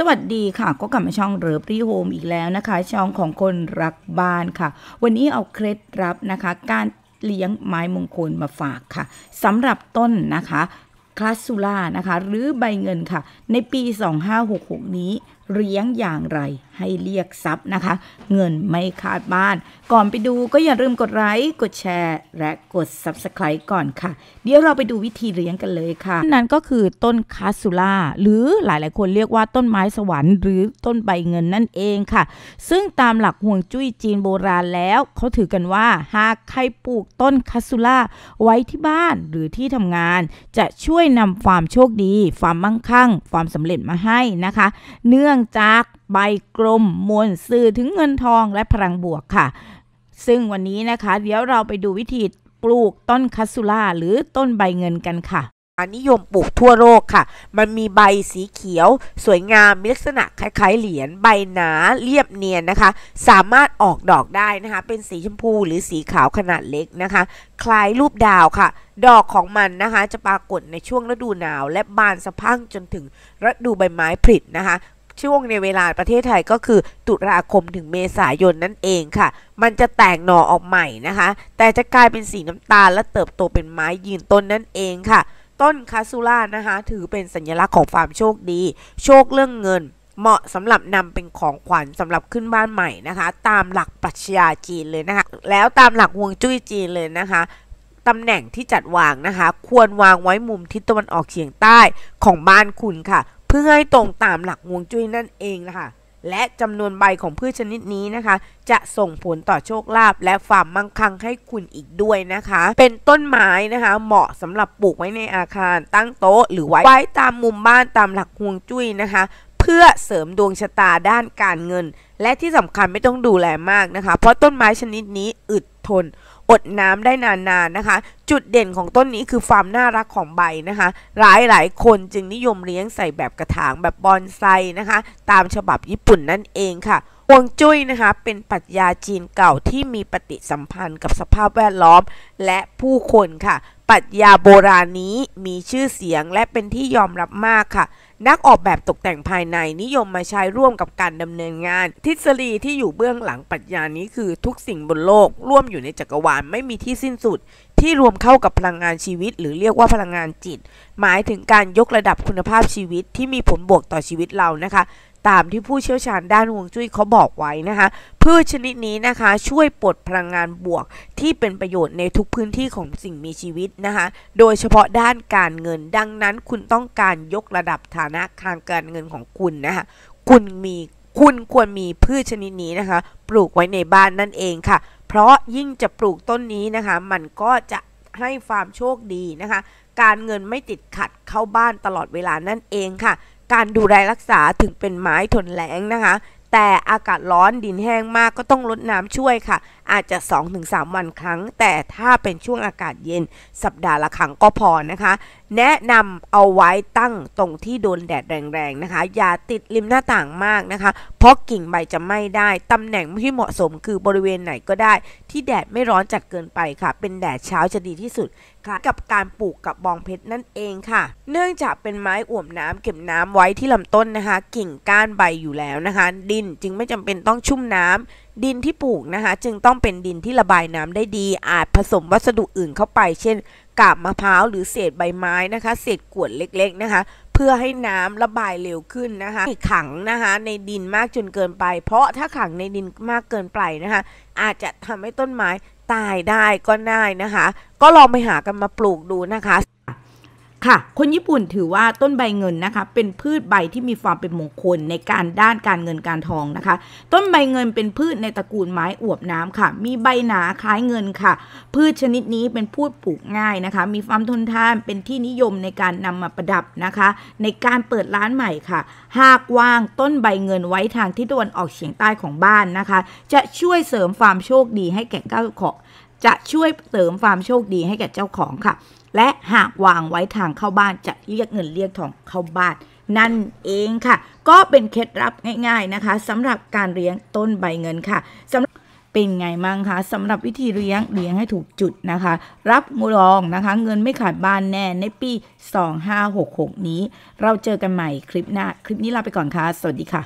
สวัสดีค่ะ ก็กลับมาช่องเรือพรีโฮมอีกแล้วนะคะ ช่องของคนรักบ้านค่ะ วันนี้เอาเคล็ดลับนะคะ การเลี้ยงไม้มงคลมาฝากค่ะสำหรับต้นนะคะ คลาสซูล่านะคะ หรือใบเงินค่ะ ในปี 2566 นี้ เลี้ยงอย่างไรให้เรียกทรัพย์นะคะ เงินไม่ขาดบ้าน ก่อนไปดูก็อย่าลืมกดไลค์กดแชร์ และกด Subscribe ก่อนค่ะ เดี๋ยวเราไปดูวิธีเลี้ยงกันเลยค่ะนั่นก็คือต้นคาสูล่าหรือหลายๆคนเรียกว่าต้นไม้สวรรค์หรือต้นใบเงินนั่นเองค่ะซึ่งตามหลักห่วงจุ้ยจีนโบราณแล้วเขาถือกันว่าหากใครปลูกต้นคาสูล่าไว้ที่บ้านหรือที่ทำงาน จะช่วยนำความโชคดี ความมั่งคั่ง ความสำเร็จมาให้นะคะ เนื่องจากใบกลมมวลสื่อถึงเงินทองและพลังบวกค่ะ ซึ่งวันนี้นะคะ เดี๋ยวเราไปดูวิธีปลูกต้นคัสซูล่า หรือต้นใบเงินกันค่ะ นิยมปลูกทั่วโลกค่ะ มันมีใบสีเขียว สวยงามมีลักษณะคล้ายๆเหรียญใบหนาเรียบเนียนนะคะ สามารถออกดอกได้นะคะ เป็นสีชมพูหรือสีขาวขนาดเล็กนะคะ คล้ายรูปดาวค่ะ ดอกของมันนะคะจะปรากฏในช่วงฤดูหนาว และบานสะพั่งจนถึงฤดูใบไม้ผลินะคะช่วงในเวลาประเทศไทยก็คือตุลาคมถึงเมษายนนั่นเองค่ะ มันจะแตกหน่อออกใหม่นะคะ แต่จะกลายเป็นสีน้ำตาลและเติบโตเป็นไม้ยืนต้นนั่นเองค่ะ ต้นคาซูล่านะคะ ถือเป็นสัญลักษณ์ของความโชคดี โชคเรื่องเงิน เหมาะสำหรับนำเป็นของขวัญสำหรับขึ้นบ้านใหม่นะคะ ตามหลักปรัชญาจีนเลยนะคะ แล้วตามหลักฮวงจุ้ยจีนเลยนะคะตำแหน่งที่จัดวางนะคะ ควรวางไว้มุมทิศตะวันออกเฉียงใต้ของบ้านคุณค่ะเพื่อให้ตรงตามหลักฮวงจุ้ยนั่นเองนะคะ และจำนวนใบของพืชชนิดนี้นะคะ จะส่งผลต่อโชคลาภและความมั่งคั่งให้คุณอีกด้วยนะคะ เป็นต้นไม้นะคะเหมาะสำหรับปลูกไว้ในอาคารตั้งโต๊ะหรือไว้ไว้ตามมุมบ้านตามหลักฮวงจุ้ยนะคะ เพื่อเสริมดวงชะตาด้านการเงินและที่สำคัญไม่ต้องดูแลมากนะคะ เพราะต้นไม้ชนิดนี้อึดทนอดน้ำได้นานๆนนะคะ จุดเด่นของต้นนี้คือความน่ารักของใบนะคะ หลายหลายคนจึงนิยมเลี้ยงใส่แบบกระถางแบบบอนไซนะคะ ตามฉบับญี่ปุ่นนั่นเองค่ะฮวงจุ้ยนะคะ เป็นปรัชญาจีนเก่าที่มีปฏิสัมพันธ์กับสภาพแวดล้อมและผู้คนค่ะปรัชญาโบราณนี้มีชื่อเสียงและเป็นที่ยอมรับมากค่ะ นักออกแบบตกแต่งภายในนิยมมาใช้ร่วมกับการดำเนินงาน ทฤษฎีที่อยู่เบื้องหลังปรัชญานี้คือทุกสิ่งบนโลก ร่วมอยู่ในจักรวาลไม่มีที่สิ้นสุด ที่รวมเข้ากับพลังงานชีวิตหรือเรียกว่าพลังงานจิต หมายถึงการยกระดับคุณภาพชีวิตที่มีผลบวกต่อชีวิตเรานะคะตามที่ผู้เชี่ยวชาญด้านฮวงจุ้ยเขาบอกไว้นะคะ พืชชนิดนี้นะคะ ช่วยปลดพลังงานบวก ที่เป็นประโยชน์ในทุกพื้นที่ของสิ่งมีชีวิตนะคะ โดยเฉพาะด้านการเงินดังนั้นคุณต้องการยกระดับฐานะทางการเงินของคุณนะคะ คุณมีคุณควรมีพืชชนิดนี้นะคะ ปลูกไว้ในบ้านนั่นเองค่ะ เพราะยิ่งจะปลูกต้นนี้นะคะ มันก็จะให้ความโชคดีนะคะ การเงินไม่ติดขัดเข้าบ้านตลอดเวลานั่นเองค่ะการดูแลรักษาถึงเป็นไม้ทนแรงนะคะ แต่อากาศร้อนดินแห้งมากก็ต้องลดน้ำช่วยค่ะ อาจจะ 2-3 วันครั้ง แต่ถ้าเป็นช่วงอากาศเย็น สัปดาห์ละครั้งก็พอนะคะแนะนำ เอาไว้ตั้งตรงที่โดนแดดแรงๆนะคะ อย่าติดริมหน้าต่างมากนะคะ เพราะกิ่งใบจะไหม้ได้ ตำแหน่งที่เหมาะสม คือบริเวณไหนก็ได้ ที่แดดไม่ร้อนจัดเกินไปค่ะ เป็นแดดเช้าจะดีที่สุดค่ะกับการปลูกกับบองเพชรนั่นเองค่ะ เนื่องจากเป็นไม้อ่วมน้ำเก็บน้ำไว้ที่ลำต้นนะคะ กิ่งก้านใบอยู่แล้วนะคะ ดินจึงไม่จำเป็นต้องชุ่มน้ำ ดินที่ปลูกนะคะ จึงต้องเป็นดินที่ระบายน้ำได้ดี อาจผสมวัสดุอื่นเข้าไปเช่นกาบมะพร้าวหรือเศษใบไม้นะคะเศษกวดเล็กๆนะคะ เพื่อให้น้ำระบายเร็วขึ้นนะคะขังนะคะในดินมากจนเกินไป เพราะถ้าขังในดินมากเกินไปนะคะ อาจจะทำให้ต้นไม้ตายได้ก็ได้นะคะ ก็ลองไปหากันมาปลูกดูนะคะค่ะ คนญี่ปุ่นถือว่าต้นใบเงินนะคะ เป็นพืชใบที่มีความเป็นมงคลในการด้านการเงินการทองนะคะ ต้นใบเงินเป็นพืชในตระกูลไม้อวบน้ำค่ะ มีใบหนาคล้ายเงินค่ะ พืชชนิดนี้เป็นพืชปลูกง่ายนะคะ มีความทนทานเป็นที่นิยมในการนำมาประดับนะคะ ในการเปิดร้านใหม่ค่ะ หากวางต้นใบเงินไว้ทางที่ตะวันออกเฉียงใต้ของบ้านนะคะ จะช่วยเสริมความโชคดีให้แก่เจ้าของจะช่วยเสริมความโชคดีให้แก่เจ้าของค่ะและหากวางไว้ทางเข้าบ้านจะเรียกเงินเรียกทองเข้าบ้าน นั่นเองค่ะ ก็เป็นเคล็ดลับง่ายๆนะคะสำหรับการเลี้ยงต้นใบเงินค่ะสำเป็นไงมั่งคะสำหรับวิธีเลี้ยงเลี้ยงให้ถูกจุดนะคะ รับงูรองนะคะ เงินไม่ขาดบ้านแน่ในปี 2566 นี้ เราเจอกันใหม่คลิปหน้าคลิปนี้ลาไปก่อนคะ่ะ สวัสดีค่ะ